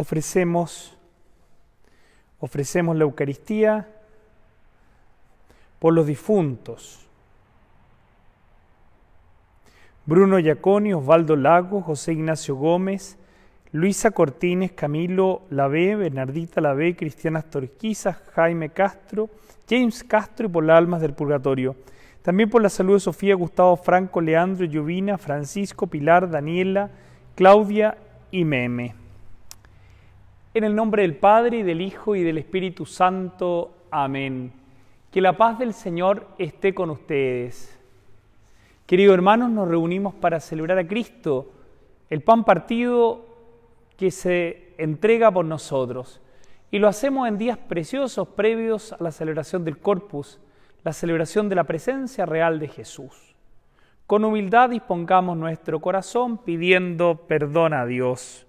ofrecemos, ofrecemos la Eucaristía por los difuntos. Bruno yaconi Osvaldo Lago, José Ignacio Gómez, Luisa Cortines, Camilo Lavé, Bernardita Lavé, Cristiana Torquiza, Jaime Castro, James Castro y por las almas del purgatorio. También por la salud de Sofía, Gustavo Franco, Leandro, Lluvina, Francisco, Pilar, Daniela, Claudia y Meme. En el nombre del Padre, y del Hijo, y del Espíritu Santo. Amén. Que la paz del Señor esté con ustedes. Queridos hermanos, nos reunimos para celebrar a Cristo, el pan partido que se entrega por nosotros. Y lo hacemos en días preciosos previos a la celebración del Corpus, la celebración de la presencia real de Jesús. Con humildad dispongamos nuestro corazón pidiendo perdón a Dios.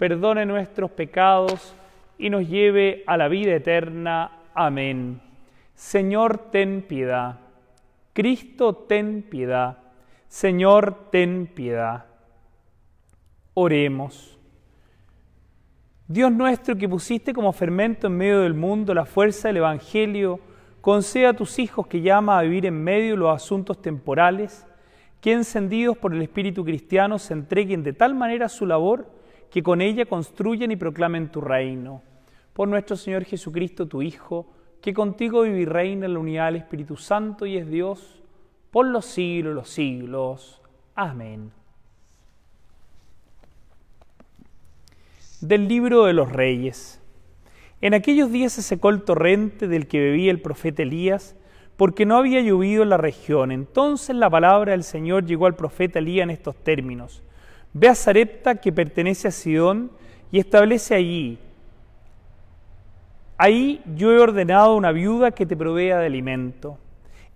perdone nuestros pecados y nos lleve a la vida eterna. Amén. Señor, ten piedad. Cristo, ten piedad. Señor, ten piedad. Oremos. Dios nuestro que pusiste como fermento en medio del mundo la fuerza del Evangelio, conceda a tus hijos que llama a vivir en medio los asuntos temporales, que encendidos por el espíritu cristiano se entreguen de tal manera a su labor, que con ella construyan y proclamen tu reino. Por nuestro Señor Jesucristo, tu Hijo, que contigo vive y reina en la unidad del Espíritu Santo y es Dios, por los siglos, los siglos. Amén. Del libro de los reyes. En aquellos días se secó el torrente del que bebía el profeta Elías, porque no había llovido en la región. Entonces la palabra del Señor llegó al profeta Elías en estos términos. Ve a Zarepta que pertenece a Sidón y establece allí. Ahí yo he ordenado a una viuda que te provea de alimento.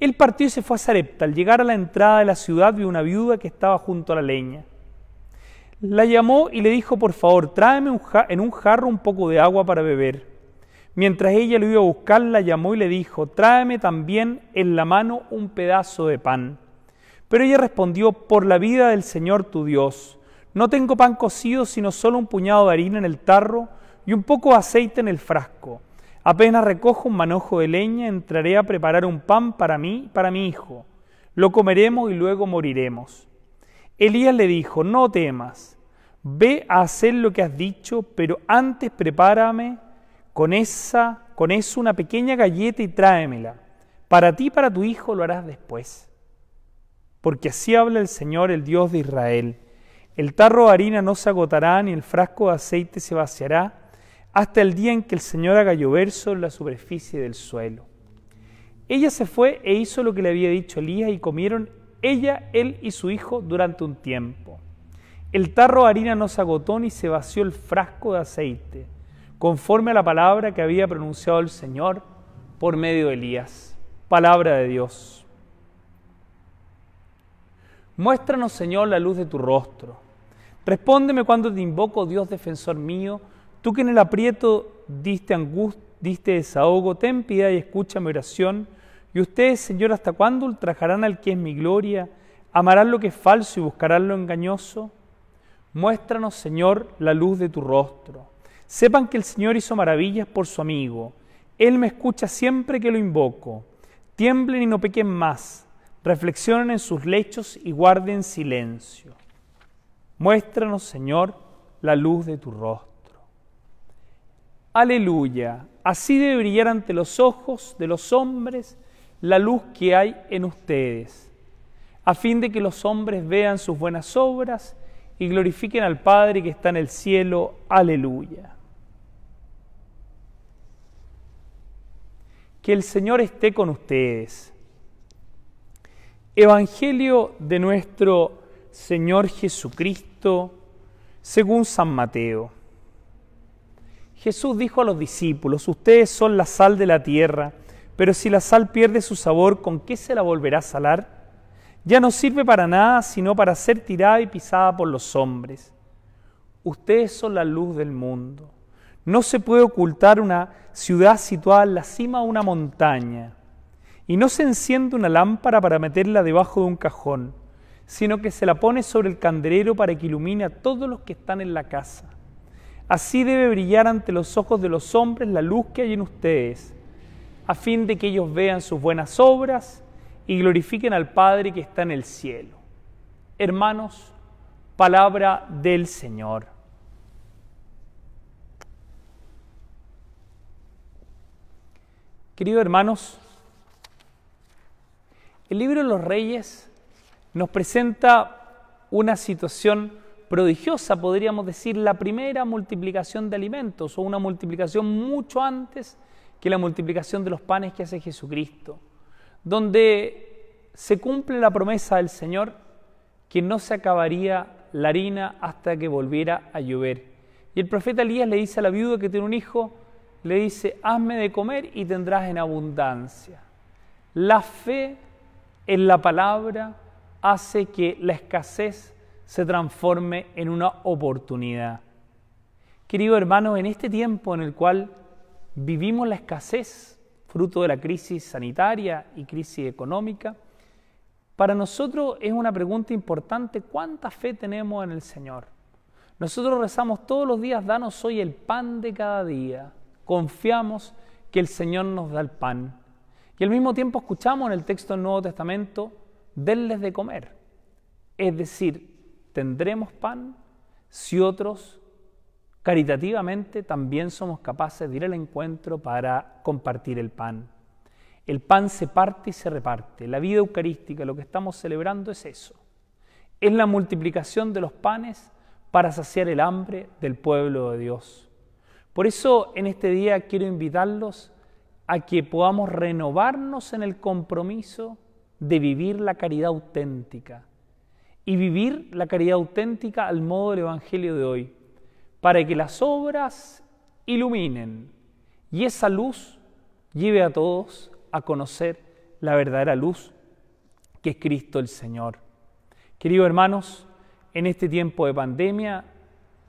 Él partió y se fue a Zarepta. Al llegar a la entrada de la ciudad vio una viuda que estaba junto a la leña. La llamó y le dijo, por favor, tráeme en un jarro un poco de agua para beber. Mientras ella lo iba a buscar, la llamó y le dijo, tráeme también en la mano un pedazo de pan. Pero ella respondió, por la vida del Señor tu Dios, no tengo pan cocido, sino solo un puñado de harina en el tarro y un poco de aceite en el frasco. Apenas recojo un manojo de leña, entraré a preparar un pan para mí, y para mi hijo. Lo comeremos y luego moriremos. Elías le dijo, no temas, ve a hacer lo que has dicho, pero antes prepárame con esa, con eso una pequeña galleta y tráemela. Para ti y para tu hijo lo harás después. Porque así habla el Señor, el Dios de Israel el tarro de harina no se agotará, ni el frasco de aceite se vaciará, hasta el día en que el Señor haga llover sobre la superficie del suelo. Ella se fue e hizo lo que le había dicho Elías y comieron ella, él y su hijo durante un tiempo. El tarro de harina no se agotó ni se vació el frasco de aceite, conforme a la palabra que había pronunciado el Señor por medio de Elías. Palabra de Dios. Muéstranos, Señor, la luz de tu rostro Respóndeme cuando te invoco, Dios defensor mío, tú que en el aprieto diste angustia, diste desahogo, ten piedad y escucha mi oración. Y ustedes, Señor, ¿hasta cuándo ultrajarán al que es mi gloria? ¿Amarán lo que es falso y buscarán lo engañoso? Muéstranos, Señor, la luz de tu rostro. Sepan que el Señor hizo maravillas por su amigo. Él me escucha siempre que lo invoco. Tiemblen y no pequen más. Reflexionen en sus lechos y guarden silencio. Muéstranos, Señor, la luz de tu rostro. Aleluya. Así debe brillar ante los ojos de los hombres la luz que hay en ustedes, a fin de que los hombres vean sus buenas obras y glorifiquen al Padre que está en el cielo. Aleluya. Que el Señor esté con ustedes. Evangelio de nuestro Señor Jesucristo según San Mateo. Jesús dijo a los discípulos, ustedes son la sal de la tierra, pero si la sal pierde su sabor, ¿con qué se la volverá a salar? Ya no sirve para nada sino para ser tirada y pisada por los hombres. Ustedes son la luz del mundo. No se puede ocultar una ciudad situada en la cima de una montaña. Y no se enciende una lámpara para meterla debajo de un cajón sino que se la pone sobre el candelero para que ilumine a todos los que están en la casa. Así debe brillar ante los ojos de los hombres la luz que hay en ustedes, a fin de que ellos vean sus buenas obras y glorifiquen al Padre que está en el cielo. Hermanos, palabra del Señor. Queridos hermanos, el libro de los reyes nos presenta una situación prodigiosa, podríamos decir, la primera multiplicación de alimentos o una multiplicación mucho antes que la multiplicación de los panes que hace Jesucristo, donde se cumple la promesa del Señor que no se acabaría la harina hasta que volviera a llover. Y el profeta Elías le dice a la viuda que tiene un hijo, le dice, hazme de comer y tendrás en abundancia. La fe en la palabra hace que la escasez se transforme en una oportunidad. Querido hermano, en este tiempo en el cual vivimos la escasez, fruto de la crisis sanitaria y crisis económica, para nosotros es una pregunta importante, ¿cuánta fe tenemos en el Señor? Nosotros rezamos todos los días, danos hoy el pan de cada día. Confiamos que el Señor nos da el pan. Y al mismo tiempo escuchamos en el texto del Nuevo Testamento denles de comer. Es decir, tendremos pan si otros caritativamente también somos capaces de ir al encuentro para compartir el pan. El pan se parte y se reparte. La vida eucarística, lo que estamos celebrando es eso. Es la multiplicación de los panes para saciar el hambre del pueblo de Dios. Por eso en este día quiero invitarlos a que podamos renovarnos en el compromiso de vivir la caridad auténtica y vivir la caridad auténtica al modo del Evangelio de hoy, para que las obras iluminen y esa luz lleve a todos a conocer la verdadera luz que es Cristo el Señor. Queridos hermanos, en este tiempo de pandemia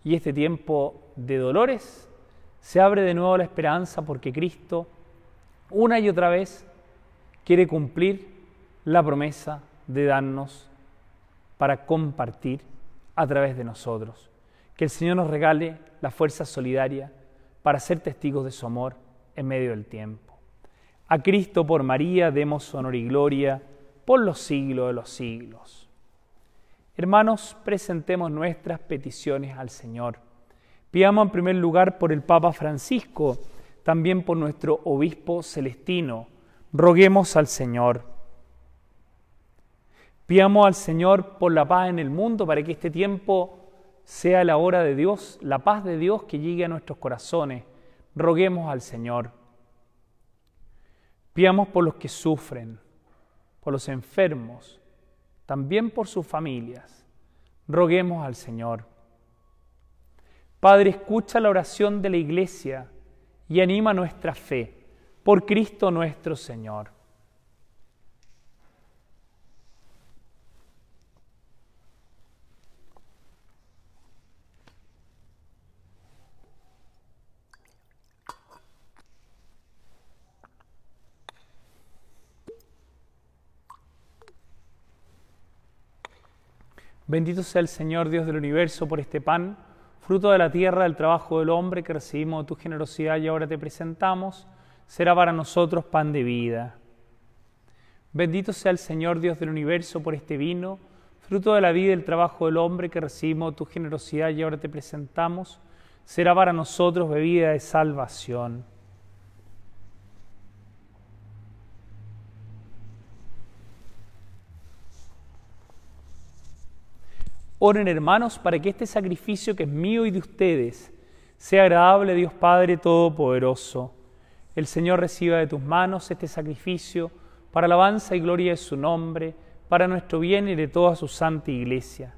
y este tiempo de dolores, se abre de nuevo la esperanza porque Cristo, una y otra vez, quiere cumplir la promesa de darnos para compartir a través de nosotros. Que el Señor nos regale la fuerza solidaria para ser testigos de su amor en medio del tiempo. A Cristo por María demos honor y gloria por los siglos de los siglos. Hermanos, presentemos nuestras peticiones al Señor. Pidamos en primer lugar por el Papa Francisco, también por nuestro Obispo Celestino. Roguemos al Señor. Piamos al Señor por la paz en el mundo para que este tiempo sea la hora de Dios, la paz de Dios que llegue a nuestros corazones. Roguemos al Señor. Piamos por los que sufren, por los enfermos, también por sus familias. Roguemos al Señor. Padre, escucha la oración de la Iglesia y anima nuestra fe por Cristo nuestro Señor. Bendito sea el Señor Dios del universo por este pan, fruto de la tierra, del trabajo del hombre que recibimos tu generosidad y ahora te presentamos, será para nosotros pan de vida. Bendito sea el Señor Dios del universo por este vino, fruto de la vida del trabajo del hombre que recibimos tu generosidad y ahora te presentamos, será para nosotros bebida de salvación. Oren hermanos para que este sacrificio que es mío y de ustedes sea agradable a Dios Padre Todopoderoso. El Señor reciba de tus manos este sacrificio para alabanza y gloria de su nombre, para nuestro bien y de toda su santa iglesia.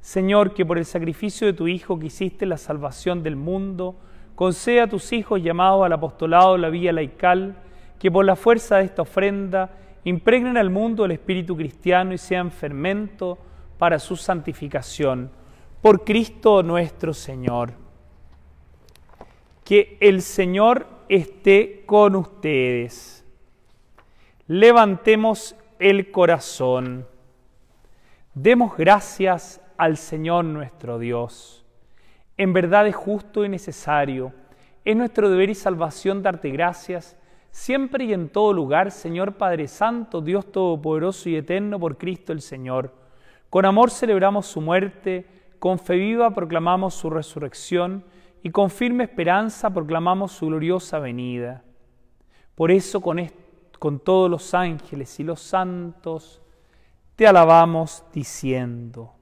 Señor, que por el sacrificio de tu Hijo que hiciste la salvación del mundo, conceda a tus hijos llamados al apostolado la vía laical, que por la fuerza de esta ofrenda impregnen al mundo el espíritu cristiano y sean fermento, para su santificación, por Cristo nuestro Señor. Que el Señor esté con ustedes. Levantemos el corazón. Demos gracias al Señor nuestro Dios. En verdad es justo y necesario. Es nuestro deber y salvación darte gracias siempre y en todo lugar, Señor Padre Santo, Dios Todopoderoso y Eterno, por Cristo el Señor con amor celebramos su muerte, con fe viva proclamamos su resurrección y con firme esperanza proclamamos su gloriosa venida. Por eso con, con todos los ángeles y los santos te alabamos diciendo,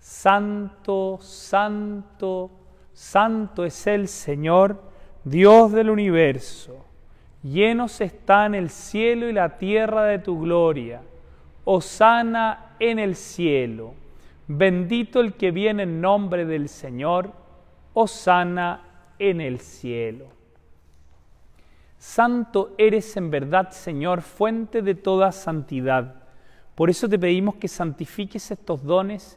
Santo, Santo, Santo es el Señor, Dios del universo. Llenos están el cielo y la tierra de tu gloria. Osana en el cielo. Bendito el que viene en nombre del Señor, Osana en el cielo. Santo eres en verdad, Señor, fuente de toda santidad. Por eso te pedimos que santifiques estos dones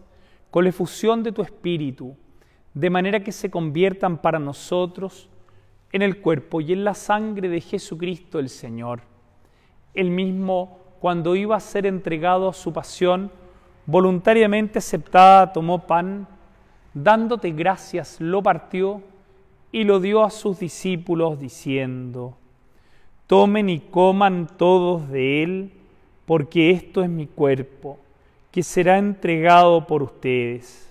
con la efusión de tu Espíritu, de manera que se conviertan para nosotros en el cuerpo y en la sangre de Jesucristo el Señor, el mismo cuando iba a ser entregado a su pasión, voluntariamente aceptada, tomó pan, dándote gracias, lo partió y lo dio a sus discípulos diciendo, tomen y coman todos de él, porque esto es mi cuerpo, que será entregado por ustedes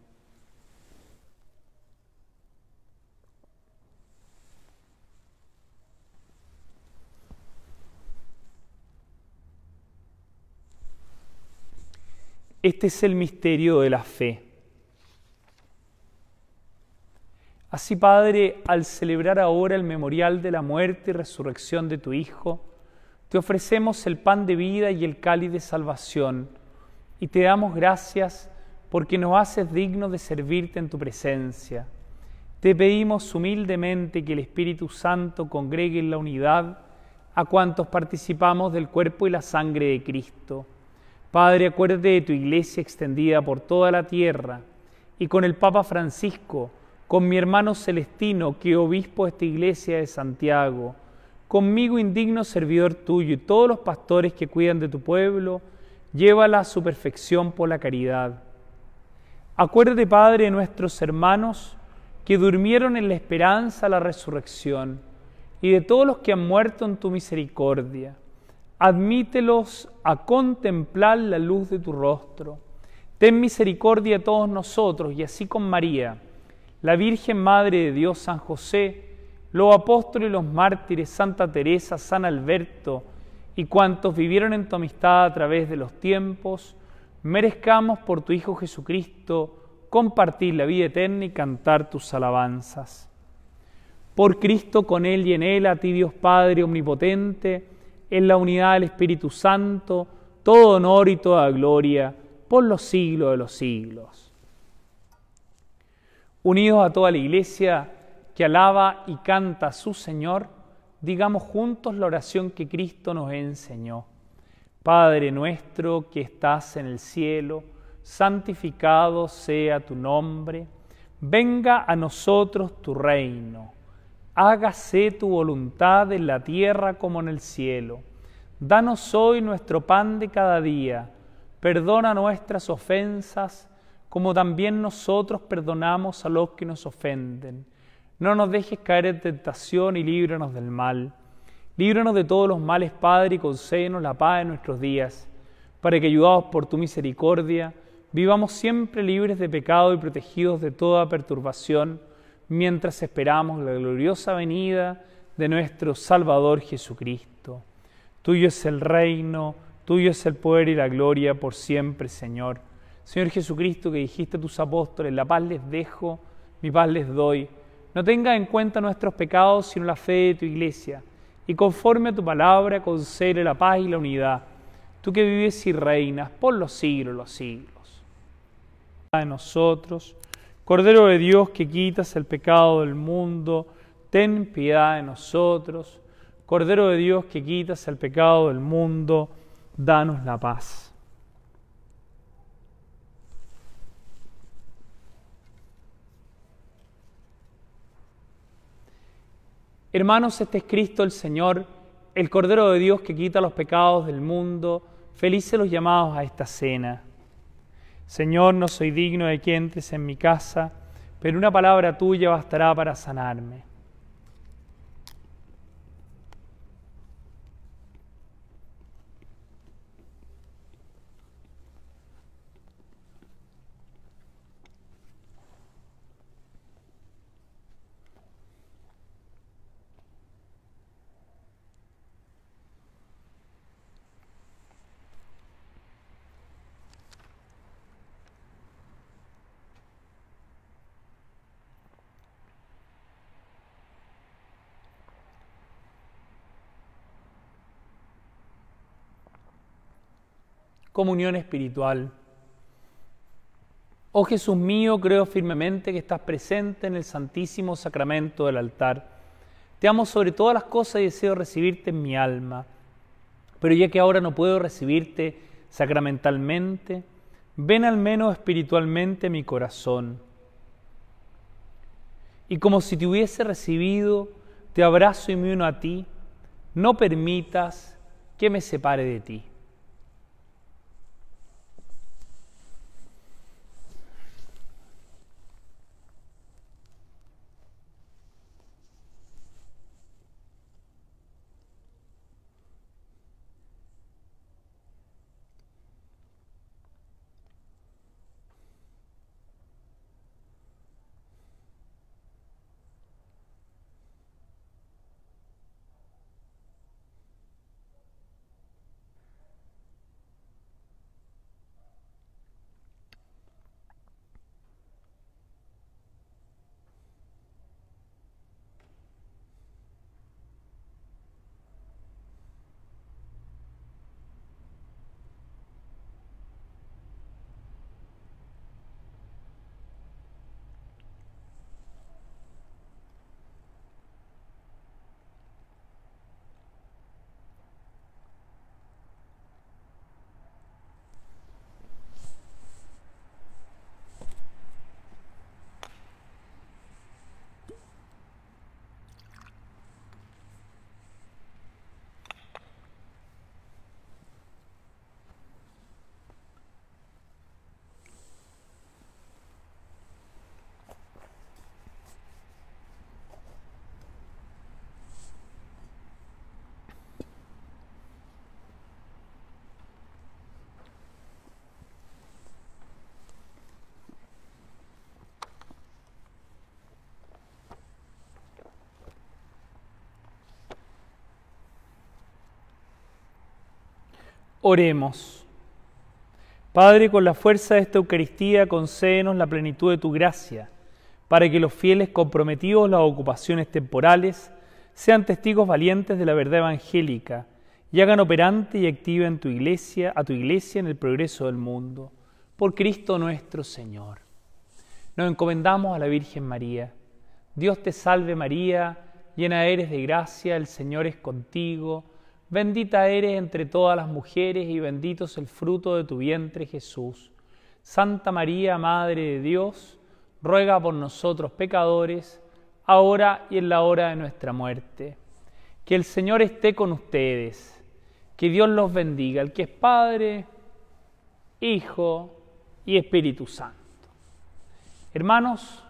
Este es el misterio de la fe. Así, Padre, al celebrar ahora el memorial de la muerte y resurrección de tu Hijo, te ofrecemos el pan de vida y el cáliz de salvación, y te damos gracias porque nos haces dignos de servirte en tu presencia. Te pedimos humildemente que el Espíritu Santo congregue en la unidad a cuantos participamos del cuerpo y la sangre de Cristo Padre, acuérdate de tu iglesia extendida por toda la tierra y con el Papa Francisco, con mi hermano Celestino, que obispo de esta iglesia de Santiago, conmigo indigno servidor tuyo y todos los pastores que cuidan de tu pueblo, llévala a su perfección por la caridad. Acuérdate, Padre, de nuestros hermanos que durmieron en la esperanza la resurrección y de todos los que han muerto en tu misericordia admítelos a contemplar la luz de tu rostro. Ten misericordia de todos nosotros y así con María, la Virgen Madre de Dios San José, los apóstoles y los mártires, Santa Teresa, San Alberto y cuantos vivieron en tu amistad a través de los tiempos, merezcamos por tu Hijo Jesucristo compartir la vida eterna y cantar tus alabanzas. Por Cristo, con Él y en Él, a ti Dios Padre Omnipotente, en la unidad del Espíritu Santo, todo honor y toda gloria por los siglos de los siglos. Unidos a toda la iglesia que alaba y canta a su Señor, digamos juntos la oración que Cristo nos enseñó. Padre nuestro que estás en el cielo, santificado sea tu nombre, venga a nosotros tu reino hágase tu voluntad en la tierra como en el cielo. Danos hoy nuestro pan de cada día. Perdona nuestras ofensas, como también nosotros perdonamos a los que nos ofenden. No nos dejes caer en tentación y líbranos del mal. Líbranos de todos los males, Padre, y concédenos la paz de nuestros días, para que, ayudados por tu misericordia, vivamos siempre libres de pecado y protegidos de toda perturbación mientras esperamos la gloriosa venida de nuestro Salvador Jesucristo. Tuyo es el reino, tuyo es el poder y la gloria por siempre, Señor. Señor Jesucristo, que dijiste a tus apóstoles, la paz les dejo, mi paz les doy. No tenga en cuenta nuestros pecados, sino la fe de tu iglesia, y conforme a tu palabra concede la paz y la unidad. Tú que vives y reinas por los siglos, los siglos. A nosotros Cordero de Dios que quitas el pecado del mundo, ten piedad de nosotros. Cordero de Dios que quitas el pecado del mundo, danos la paz. Hermanos, este es Cristo el Señor, el Cordero de Dios que quita los pecados del mundo. Felices los llamados a esta cena. Señor, no soy digno de que entres en mi casa, pero una palabra tuya bastará para sanarme. comunión espiritual. Oh Jesús mío, creo firmemente que estás presente en el santísimo sacramento del altar. Te amo sobre todas las cosas y deseo recibirte en mi alma. Pero ya que ahora no puedo recibirte sacramentalmente, ven al menos espiritualmente mi corazón. Y como si te hubiese recibido, te abrazo y me uno a ti. No permitas que me separe de ti. Oremos. Padre, con la fuerza de esta Eucaristía, concédenos la plenitud de tu gracia, para que los fieles comprometidos las ocupaciones temporales sean testigos valientes de la verdad evangélica y hagan operante y activa en tu iglesia, a tu iglesia en el progreso del mundo. Por Cristo nuestro Señor. Nos encomendamos a la Virgen María. Dios te salve María, llena eres de gracia, el Señor es contigo Bendita eres entre todas las mujeres y bendito es el fruto de tu vientre Jesús. Santa María, Madre de Dios, ruega por nosotros pecadores, ahora y en la hora de nuestra muerte. Que el Señor esté con ustedes, que Dios los bendiga, el que es Padre, Hijo y Espíritu Santo. Hermanos,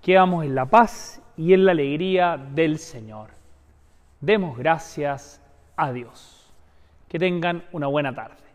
quedamos en la paz y en la alegría del Señor. Demos gracias Adiós. Que tengan una buena tarde.